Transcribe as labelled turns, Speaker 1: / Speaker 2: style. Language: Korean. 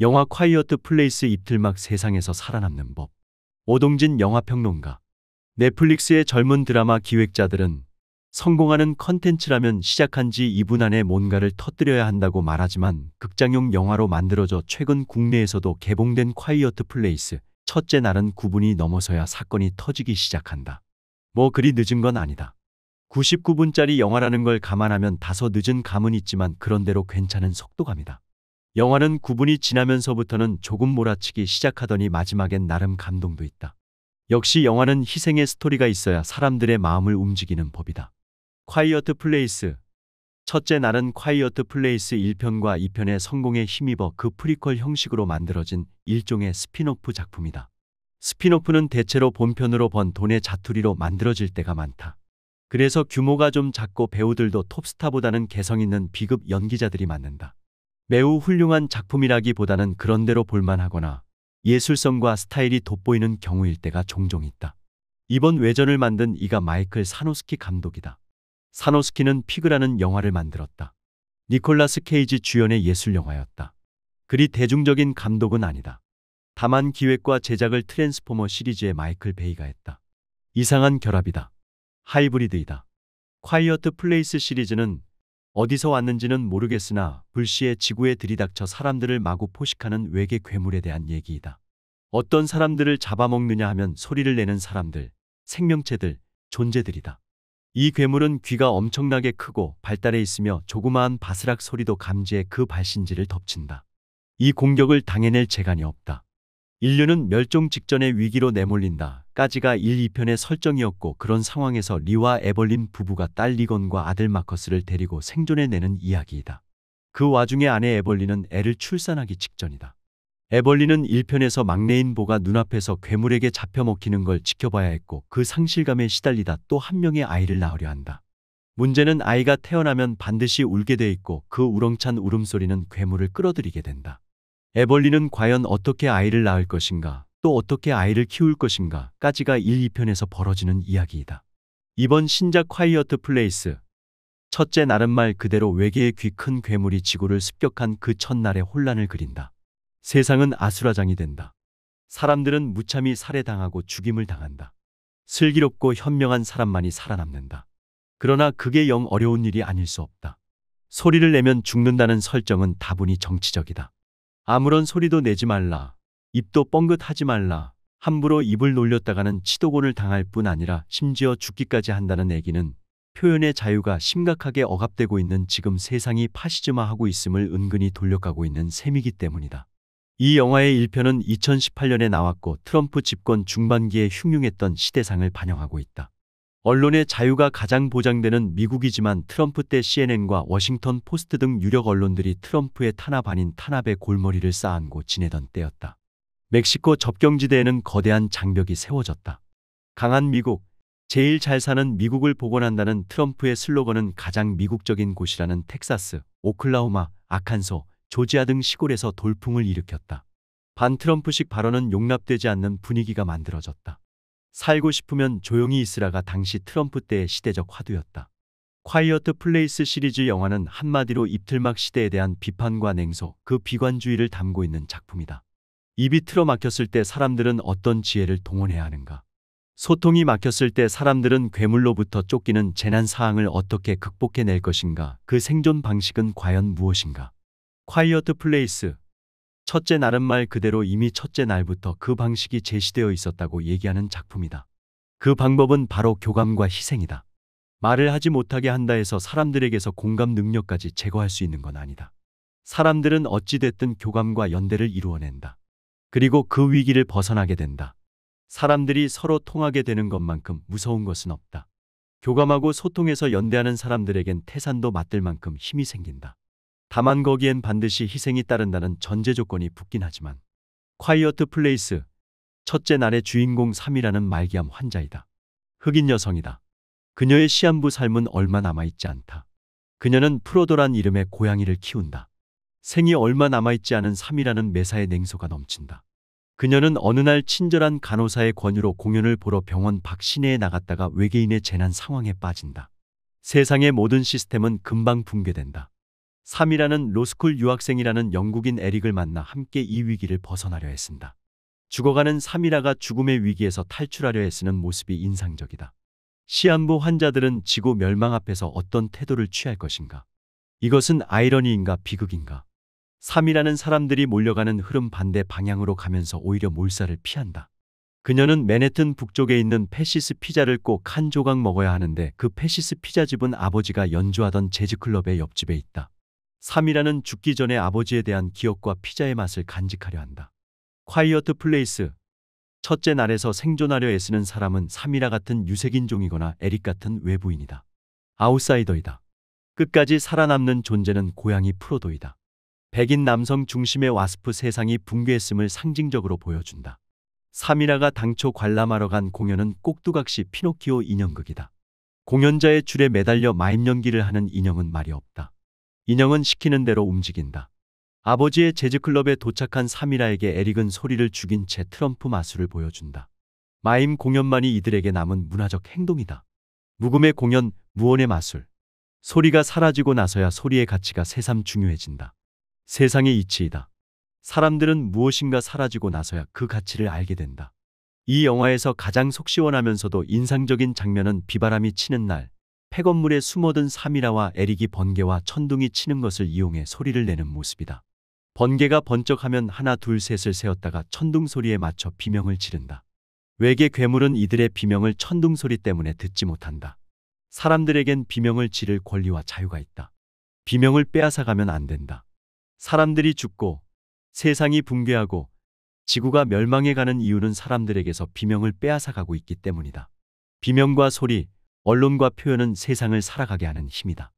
Speaker 1: 영화 콰이어트 플레이스 이틀막 세상에서 살아남는 법. 오동진 영화평론가. 넷플릭스의 젊은 드라마 기획자들은 성공하는 컨텐츠라면 시작한 지 2분 안에 뭔가를 터뜨려야 한다고 말하지만 극장용 영화로 만들어져 최근 국내에서도 개봉된 콰이어트 플레이스 첫째 날은 9분이 넘어서야 사건이 터지기 시작한다. 뭐 그리 늦은 건 아니다. 99분짜리 영화라는 걸 감안하면 다소 늦은 감은 있지만 그런대로 괜찮은 속도감이다. 영화는 9분이 지나면서부터는 조금 몰아치기 시작하더니 마지막엔 나름 감동도 있다. 역시 영화는 희생의 스토리가 있어야 사람들의 마음을 움직이는 법이다. 콰이어트 플레이스 첫째 날은 콰이어트 플레이스 1편과 2편의 성공에 힘입어 그 프리퀄 형식으로 만들어진 일종의 스피노프 작품이다. 스피노프는 대체로 본편으로 번 돈의 자투리로 만들어질 때가 많다. 그래서 규모가 좀 작고 배우들도 톱스타보다는 개성 있는 비급 연기자들이 맞는다 매우 훌륭한 작품이라기보다는 그런대로 볼만하거나 예술성과 스타일이 돋보이는 경우일 때가 종종 있다. 이번 외전을 만든 이가 마이클 사노스키 감독이다. 사노스키는 피그라는 영화를 만들었다. 니콜라스 케이지 주연의 예술 영화였다. 그리 대중적인 감독은 아니다. 다만 기획과 제작을 트랜스포머 시리즈의 마이클 베이가 했다. 이상한 결합이다. 하이브리드이다. 콰이어트 플레이스 시리즈는 어디서 왔는지는 모르겠으나 불시에 지구에 들이닥쳐 사람들을 마구 포식하는 외계 괴물에 대한 얘기이다. 어떤 사람들을 잡아먹느냐 하면 소리를 내는 사람들, 생명체들, 존재들이다. 이 괴물은 귀가 엄청나게 크고 발달해 있으며 조그마한 바스락 소리도 감지해 그 발신지를 덮친다. 이 공격을 당해낼 재간이 없다. 인류는 멸종 직전의 위기로 내몰린다. 까지가 1, 2편의 설정이었고 그런 상황에서 리와 에벌린 부부가 딸 리건과 아들 마커스를 데리고 생존해내는 이야기이다. 그 와중에 아내 에벌린은 애를 출산하기 직전이다. 에벌린은 1편에서 막내인 보가 눈앞에서 괴물에게 잡혀먹히는 걸 지켜봐야 했고 그 상실감에 시달리다 또 한 명의 아이를 낳으려 한다. 문제는 아이가 태어나면 반드시 울게 돼 있고 그 우렁찬 울음소리는 괴물을 끌어들이게 된다. 에벌리는 과연 어떻게 아이를 낳을 것인가, 또 어떻게 아이를 키울 것인가까지가 1, 2편에서 벌어지는 이야기이다. 이번 신작 콰이어트 플레이스 첫째 나름말 그대로 외계의 귀 큰 괴물이 지구를 습격한 그 첫날의 혼란을 그린다. 세상은 아수라장이 된다. 사람들은 무참히 살해당하고 죽임을 당한다. 슬기롭고 현명한 사람만이 살아남는다. 그러나 그게 영 어려운 일이 아닐 수 없다. 소리를 내면 죽는다는 설정은 다분히 정치적이다. 아무런 소리도 내지 말라. 입도 뻥긋하지 말라. 함부로 입을 놀렸다가는 치도곤을 당할 뿐 아니라 심지어 죽기까지 한다는 얘기는 표현의 자유가 심각하게 억압되고 있는 지금 세상이 파시즘화하고 있음을 은근히 돌려가고 있는 셈이기 때문이다. 이 영화의 1편은 2018년에 나왔고 트럼프 집권 중반기에 흉흉했던 시대상을 반영하고 있다. 언론의 자유가 가장 보장되는 미국이지만 트럼프 때 CNN과 워싱턴 포스트 등 유력 언론들이 트럼프의 탄압 아닌 탄압의 골머리를 쌓아안고 지내던 때였다. 멕시코 접경지대에는 거대한 장벽이 세워졌다. 강한 미국, 제일 잘 사는 미국을 복원한다는 트럼프의 슬로건은 가장 미국적인 곳이라는 텍사스, 오클라호마, 아칸소, 조지아 등 시골에서 돌풍을 일으켰다. 반 트럼프식 발언은 용납되지 않는 분위기가 만들어졌다. 살고 싶으면 조용히 있으라가 당시 트럼프 때의 시대적 화두였다. 콰이어트 플레이스 시리즈 영화는 한마디로 입틀막 시대에 대한 비판과 냉소, 그 비관주의를 담고 있는 작품이다. 입이 틀어막혔을 때 사람들은 어떤 지혜를 동원해야 하는가? 소통이 막혔을 때 사람들은 괴물로부터 쫓기는 재난 사항을 어떻게 극복해낼 것인가? 그 생존 방식은 과연 무엇인가? 콰이어트 플레이스 첫째 날은 말 그대로 이미 첫째 날부터 그 방식이 제시되어 있었다고 얘기하는 작품이다. 그 방법은 바로 교감과 희생이다. 말을 하지 못하게 한다 해서 사람들에게서 공감 능력까지 제거할 수 있는 건 아니다. 사람들은 어찌됐든 교감과 연대를 이루어낸다. 그리고 그 위기를 벗어나게 된다. 사람들이 서로 통하게 되는 것만큼 무서운 것은 없다. 교감하고 소통해서 연대하는 사람들에겐 태산도 맞들 만큼 힘이 생긴다. 다만 거기엔 반드시 희생이 따른다는 전제 조건이 붙긴 하지만 콰이어트 플레이스 첫째 날의 주인공 3이라는 말기암 환자이다. 흑인 여성이다. 그녀의 시한부 삶은 얼마 남아있지 않다. 그녀는 프로도란 이름의 고양이를 키운다. 생이 얼마 남아있지 않은 3이라는 매사에 냉소가 넘친다. 그녀는 어느 날 친절한 간호사의 권유로 공연을 보러 병원 박 시내에 나갔다가 외계인의 재난 상황에 빠진다. 세상의 모든 시스템은 금방 붕괴된다. 3이라는 로스쿨 유학생이라는 영국인 에릭을 만나 함께 이 위기를 벗어나려 했습니다. 죽어가는 3이라가 죽음의 위기에서 탈출하려 애쓰는 모습이 인상적이다. 시한부 환자들은 지구 멸망 앞에서 어떤 태도를 취할 것인가? 이것은 아이러니인가 비극인가? 3이라는 사람들이 몰려가는 흐름 반대 방향으로 가면서 오히려 몰살을 피한다. 그녀는 맨해튼 북쪽에 있는 패시스 피자를 꼭 한 조각 먹어야 하는데 그 패시스 피자집은 아버지가 연주하던 재즈클럽의 옆집에 있다. 3이라는 죽기 전에 아버지에 대한 기억과 피자의 맛을 간직하려 한다. 콰이어트 플레이스 첫째 날에서 생존하려 애쓰는 사람은 3이라 같은 유색인종이거나 에릭 같은 외부인이다. 아웃사이더이다. 끝까지 살아남는 존재는 고양이 프로도이다. 백인 남성 중심의 와스프 세상이 붕괴했음을 상징적으로 보여준다. 사미라가 당초 관람하러 간 공연은 꼭두각시 피노키오 인형극이다. 공연자의 줄에 매달려 마임 연기를 하는 인형은 말이 없다. 인형은 시키는 대로 움직인다. 아버지의 재즈클럽에 도착한 사미라에게 에릭은 소리를 죽인 채 트럼프 마술을 보여준다. 마임 공연만이 이들에게 남은 문화적 행동이다. 무금의 공연, 무언의 마술. 소리가 사라지고 나서야 소리의 가치가 새삼 중요해진다. 세상의 이치이다. 사람들은 무엇인가 사라지고 나서야 그 가치를 알게 된다. 이 영화에서 가장 속시원하면서도 인상적인 장면은 비바람이 치는 날 폐건물에 숨어든 사미라와 에릭이 번개와 천둥이 치는 것을 이용해 소리를 내는 모습이다. 번개가 번쩍하면 하나 둘 셋을 세웠다가 천둥 소리에 맞춰 비명을 지른다. 외계 괴물은 이들의 비명을 천둥 소리 때문에 듣지 못한다. 사람들에겐 비명을 지를 권리와 자유가 있다. 비명을 빼앗아가면 안 된다. 사람들이 죽고 세상이 붕괴하고 지구가 멸망해가는 이유는 사람들에게서 비명을 빼앗아가고 있기 때문이다. 비명과 소리, 언론과 표현은 세상을 살아가게 하는 힘이다.